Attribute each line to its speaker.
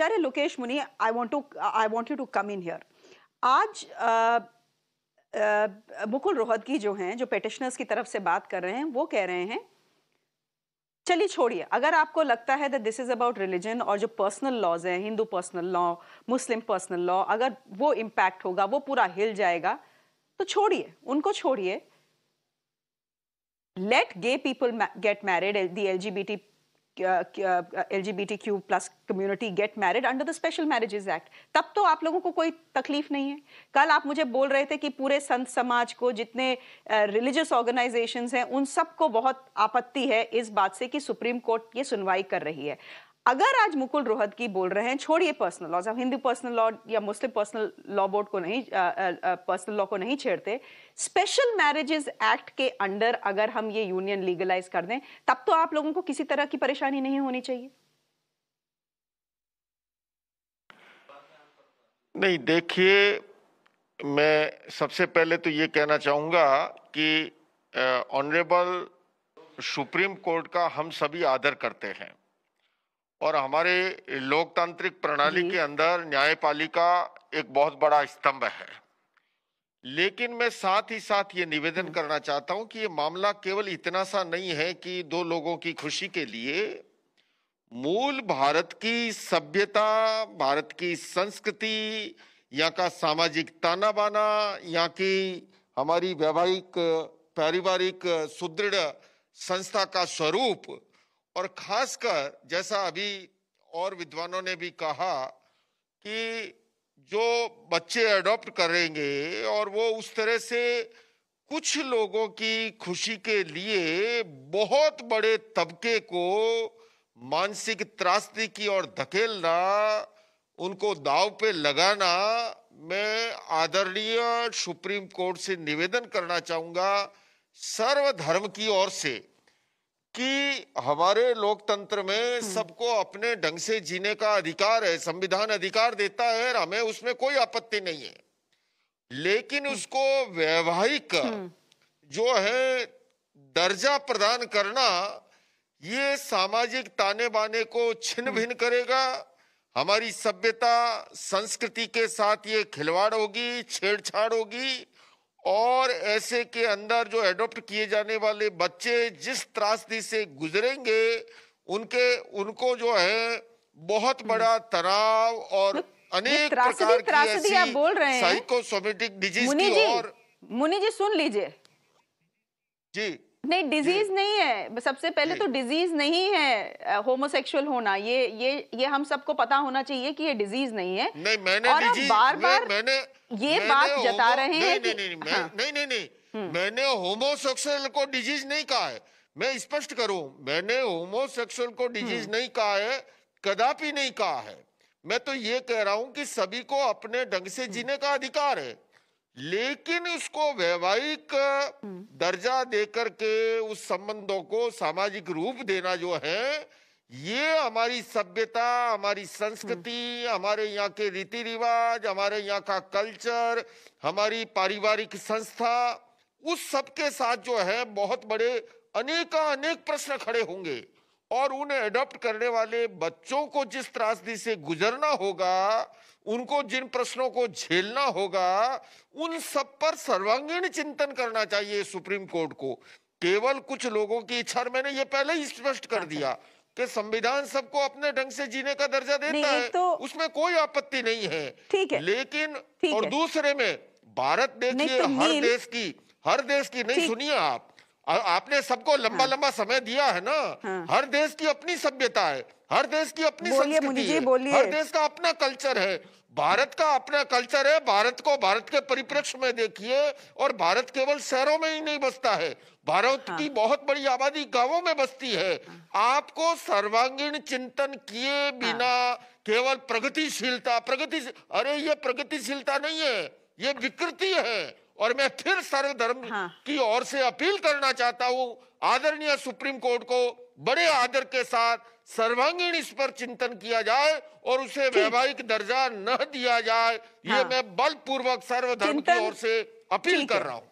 Speaker 1: कह रहे Lokesh Muni I want to I want you to come in here आज आ, आ, मुकुल रोहतगी जो हैं जो पेटिशनर्स की तरफ से बात कर रहे हैं वो कह रहे हैं चलिए छोड़िए अगर आपको लगता है that this is about religion और जो पर्सनल लॉज हैं Hindu personal law Muslim personal law अगर वो इम्पैक्ट होगा वो पूरा हिल जाएगा तो छोड़िए उनको छोड़िए let gay people get married the L G B T L G B T Q plus community get married under the special marriages act तब तो आप लोगों को कोई तकलीफ नहीं है कल आप मुझे बोल रहे थे कि पूरे संत समाज को जितने रिलीजियस uh, ऑर्गेनाइजेशन हैं उन सबको बहुत आपत्ति है इस बात से कि सुप्रीम कोर्ट ये सुनवाई कर रही है अगर आज मुकुल रोहतगी बोल रहे हैं छोड़िए पर्सनल लॉज अब हिंदू पर्सनल लॉ या मुस्लिम पर्सनल लॉ बोर्ड को नहीं पर्सनल लॉ को नहीं छेड़ते स्पेशल मैरिजेस एक्ट के अंडर अगर हम ये यूनियन लीगलाइज कर दें तब तो आप लोगों को किसी तरह की परेशानी नहीं होनी चाहिए
Speaker 2: नहीं देखिए मैं सबसे पहले तो ये कहना चाहूंगा कि ऑनरेबल सुप्रीम कोर्ट का हम सभी आदर करते हैं और हमारे लोकतांत्रिक प्रणाली के अंदर न्यायपालिका एक बहुत बड़ा स्तंभ है लेकिन मैं साथ ही साथ ये निवेदन करना चाहता हूं कि ये मामला केवल इतना सा नहीं है कि दो लोगों की खुशी के लिए मूल भारत की सभ्यता भारत की संस्कृति यहाँ का सामाजिक ताना बाना यहाँ की हमारी वैवाहिक पारिवारिक सुदृढ़ संस्था का स्वरूप और खासकर जैसा अभी और विद्वानों ने भी कहा कि जो बच्चे अडॉप्ट करेंगे और वो उस तरह से कुछ लोगों की खुशी के लिए बहुत बड़े तबके को मानसिक त्रासदी की ओर धकेलना उनको दाव पे लगाना मैं आदरणीय सुप्रीम कोर्ट से निवेदन करना चाहूँगा सर्वधर्म की ओर से कि हमारे लोकतंत्र में हम्म। सबको अपने ढंग से जीने का अधिकार है संविधान अधिकार देता है और हमें उसमें कोई आपत्ति नहीं है लेकिन हम्म। उसको वैवाहिक हम्म। जो है दर्जा प्रदान करना ये सामाजिक ताने बाने को छिन्न भिन्न करेगा हमारी सभ्यता संस्कृति के साथ ये खिलवाड़ होगी छेड़छाड़ होगी और ऐसे के अंदर जो एडॉप्ट किए जाने वाले बच्चे जिस त्रासदी से गुजरेंगे उनके उनको जो है बहुत हम्म। बड़ा तनाव और अनेक प्रकार की साइकोसोमेटिक डिजीज की और
Speaker 1: मुनि जी सुन लीजिए जी नहीं डिजीज नहीं है सबसे पहले तो डिजीज नहीं है होमोसेक्सुअल होना ये ये ये हम सबको पता होना चाहिए कि ये डिजीज नहीं है
Speaker 2: नहीं मैंने और डिजीज, बार बार मैंने ये बात जता रहे हैं नहीं हाँ। नहीं नहीं नहीं नहीं हम्म। नहीं मैंने होमोसेक्सुअल को डिजीज नहीं कहा है मैं स्पष्ट करूं मैंने होमोसेक्सुअल को डिजीज हम्म। नहीं कहा है कदापि नहीं कहा है मैं तो ये कह रहा हूं कि सभी को अपने ढंग से हम्म। जीने का अधिकार है लेकिन उसको वैवाहिक दर्जा देकर के उस संबंधों को सामाजिक रूप देना जो है ये हमारी सभ्यता हमारी संस्कृति हम्म। हमारे यहाँ के रीति रिवाज हमारे यहाँ का कल्चर हमारी पारिवारिक संस्था उस सब के साथ जो है बहुत बड़े अनेक अनेक प्रश्न खड़े होंगे और उन्हें एडॉप्ट करने वाले बच्चों को जिस त्रासदी से गुजरना होगा उनको जिन प्रश्नों को झेलना होगा उन सब पर सर्वांगीण चिंतन करना चाहिए सुप्रीम कोर्ट को केवल कुछ लोगों की इच्छा मैंने ये पहले ही स्पष्ट कर अच्छा। दिया कि संविधान सबको अपने ढंग से जीने का दर्जा देता है तो... उसमें कोई आपत्ति नहीं है ठीक है लेकिन और है। दूसरे में भारत देखिए तो हर देश की हर देश की नहीं सुनिए आप आपने सबको लंबा हाँ। लंबा समय दिया है ना हाँ। हर देश की अपनी सभ्यता है हर देश की अपनी संस्कृति है हर देश का अपना कल्चर है भारत का अपना कल्चर है भारत को भारत के परिप्रेक्ष्य में देखिए और भारत केवल शहरों में ही नहीं बसता है भारत हाँ। की बहुत बड़ी आबादी गांवों में बसती है हाँ। आपको सर्वांगीण चिंतन किए बिना हाँ। केवल प्रगतिशीलता प्रगति अरे ये प्रगतिशीलता नहीं है ये विकृति है और मैं फिर सर्वधर्म हाँ। की ओर से अपील करना चाहता हूँ आदरणीय सुप्रीम कोर्ट को बड़े आदर के साथ सर्वांगीण इस पर चिंतन किया जाए और उसे वैवाहिक दर्जा न दिया जाए हाँ। ये मैं बलपूर्वक सर्वधर्म की ओर से अपील कर रहा हूँ